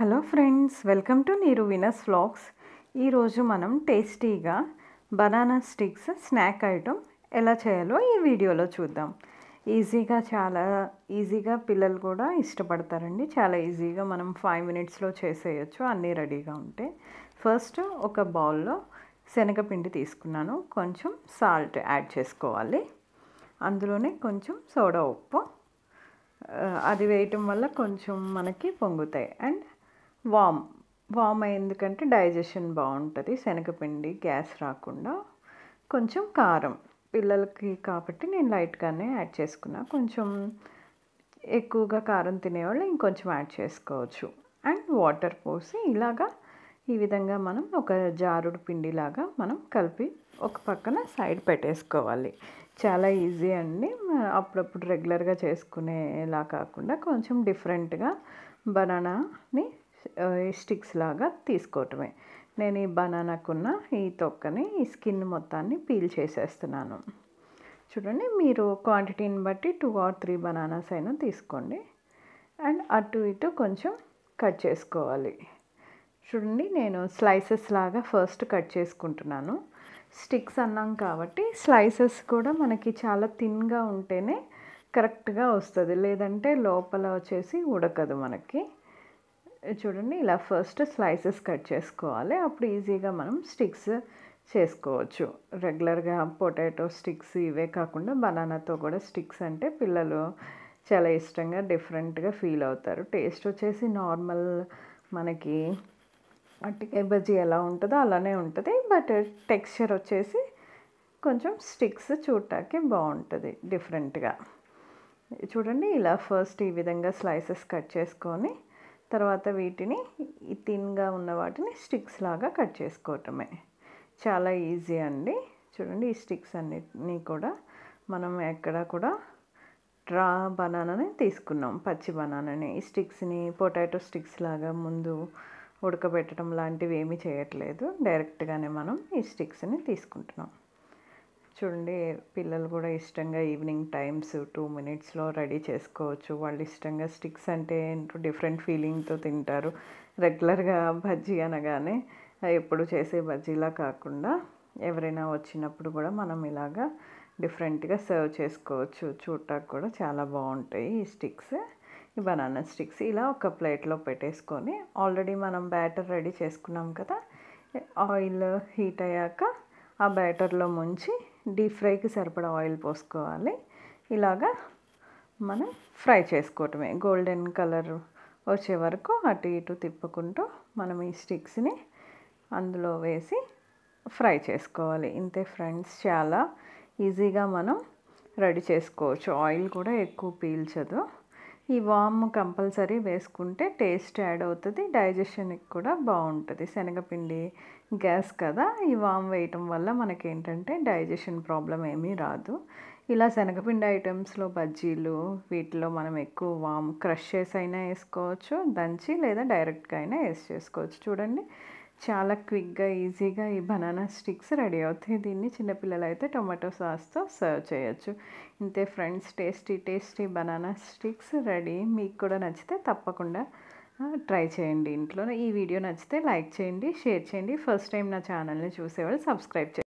hello friends welcome to నీరు వినస్ vlogs ఈరోజు మనం టేస్టీగా బనానా స్టిక్స్ స్నాక్ ఐటమ్ ఎలా చేయాలో ఈ వీడియోలో చూద్దాం ఈజీగా చాలా ఈజీగా పిల్లలు కూడా ఇష్టపడతారండి చాలా ఈజీగా మనం ఫైవ్ మినిట్స్లో చేసేయచ్చు అన్నీ రెడీగా ఉంటే ఫస్ట్ ఒక బౌల్లో శనగపిండి తీసుకున్నాను కొంచెం సాల్ట్ యాడ్ చేసుకోవాలి అందులోనే కొంచెం సోడా ఉప్పు అది వేయటం వల్ల కొంచెం మనకి పొంగుతాయి అండ్ వామ్ వామ్ ఎందుకంటే డైజెషన్ బాగుంటుంది శనగపిండి గ్యాస్ రాకుండా కొంచెం కారం పిల్లలకి కాబట్టి నేను లైట్గానే యాడ్ చేసుకున్నా కొంచెం ఎక్కువగా కారం తినేవాళ్ళు ఇంకొంచెం యాడ్ చేసుకోవచ్చు అండ్ వాటర్ పోసి ఇలాగా ఈ విధంగా మనం ఒక జారుడు పిండిలాగా మనం కలిపి ఒక పక్కన సైడ్ పెట్టేసుకోవాలి చాలా ఈజీ అండి అప్పుడప్పుడు రెగ్యులర్గా చేసుకునేలా కాకుండా కొంచెం డిఫరెంట్గా బనానాని స్టిక్స్ లాగా తీసుకోవటమే నేను ఈ బనానాకున్న ఈ తొక్కని ఈ స్కిన్ మొత్తాన్ని పీల్ చేసేస్తున్నాను చూడండి మీరు క్వాంటిటీని బట్టి టూ ఆర్ త్రీ బనానాస్ అయినా తీసుకోండి అండ్ అటు ఇటు కొంచెం కట్ చేసుకోవాలి చూడండి నేను స్లైసెస్ లాగా ఫస్ట్ కట్ చేసుకుంటున్నాను స్టిక్స్ అన్నాం కాబట్టి స్లైసెస్ కూడా మనకి చాలా థిన్గా ఉంటేనే కరెక్ట్గా వస్తుంది లేదంటే లోపల వచ్చేసి ఉడకదు మనకి చూడండి ఇలా ఫస్ట్ స్లైసెస్ కట్ చేసుకోవాలి అప్పుడు ఈజీగా మనం స్టిక్స్ చేసుకోవచ్చు రెగ్యులర్గా పొటాటో స్టిక్స్ ఇవే కాకుండా బనానాతో కూడా స్టిక్స్ అంటే పిల్లలు చాలా ఇష్టంగా డిఫరెంట్గా ఫీల్ అవుతారు టేస్ట్ వచ్చేసి నార్మల్ మనకి అట్టికాయ బజ్జీ ఎలా ఉంటుందో అలానే ఉంటుంది బట్ టెక్స్చర్ వచ్చేసి కొంచెం స్టిక్స్ చూడటానికి బాగుంటుంది డిఫరెంట్గా చూడండి ఇలా ఫస్ట్ ఈ విధంగా స్లైసెస్ కట్ చేసుకొని తర్వాత వీటిని థిన్గా ఉన్న వాటిని స్టిక్స్ లాగా కట్ చేసుకోవటమే చాలా ఈజీ అండి చూడండి ఈ స్టిక్స్ అన్నిటినీ కూడా మనం ఎక్కడ కూడా డ్రా బనానాని తీసుకున్నాం పచ్చి బనానాని ఈ స్టిక్స్ని పొటాటో స్టిక్స్ లాగా ముందు ఉడకబెట్టడం లాంటివి ఏమీ చేయట్లేదు డైరెక్ట్గానే మనం ఈ స్టిక్స్ని తీసుకుంటున్నాం చూడండి పిల్లలు కూడా ఇష్టంగా ఈవినింగ్ టైమ్స్ టూ మినిట్స్లో రెడీ చేసుకోవచ్చు వాళ్ళు ఇష్టంగా స్టిక్స్ అంటే ఏంటో డిఫరెంట్ ఫీలింగ్తో తింటారు రెగ్యులర్గా బజ్జీ అనగానే ఎప్పుడు చేసే బజ్జీలా కాకుండా ఎవరైనా వచ్చినప్పుడు కూడా మనం ఇలాగా డిఫరెంట్గా సర్వ్ చేసుకోవచ్చు చూడటానికి కూడా చాలా బాగుంటాయి ఈ స్టిక్స్ ఈ బనానా స్టిక్స్ ఇలా ఒక ప్లేట్లో పెట్టేసుకొని ఆల్రెడీ మనం బ్యాటర్ రెడీ చేసుకున్నాం కదా ఆయిల్ హీట్ అయ్యాక ఆ బ్యాటర్లో ముంచి డీప్ ఫ్రైకి సరిపడా ఆయిల్ పోసుకోవాలి ఇలాగా మనం ఫ్రై చేసుకోవటమే గోల్డెన్ కలర్ వచ్చే వరకు అటు ఇటు తిప్పుకుంటూ మనం ఈ స్టిక్స్ని అందులో వేసి ఫ్రై చేసుకోవాలి ఇంతే ఫ్రెండ్స్ చాలా ఈజీగా మనం రెడీ చేసుకోవచ్చు ఆయిల్ కూడా ఎక్కువ పీల్చదు ఈ వామ్ కంపల్సరీ వేసుకుంటే టేస్ట్ యాడ్ అవుతుంది డైజెషన్కి కూడా బాగుంటుంది శనగపిండి గ్యాస్ కదా ఈ వామ్ వేయటం వల్ల మనకేంటంటే డైజెషన్ ప్రాబ్లం ఏమీ రాదు ఇలా శనగపిండి ఐటమ్స్లో బజ్జీలు వీటిలో మనం ఎక్కువ వామ్ క్రష్ చేసి అయినా వేసుకోవచ్చు దంచి లేదా డైరెక్ట్గా అయినా వేసి చేసుకోవచ్చు చూడండి చాలా క్విక్గా ఈజీగా ఈ బనానా స్టిక్స్ రెడీ అవుతాయి దీన్ని చిన్నపిల్లలు అయితే టొమాటో సాస్తో సర్వ్ చేయొచ్చు ఇంతే friends tasty tasty banana sticks ready మీకు కూడా నచ్చితే తప్పకుండా ట్రై చేయండి ఇంట్లో ఈ వీడియో నచ్చితే లైక్ చేయండి షేర్ చేయండి ఫస్ట్ టైం నా ఛానల్ని చూసేవాళ్ళు సబ్స్క్రైబ్ చేయండి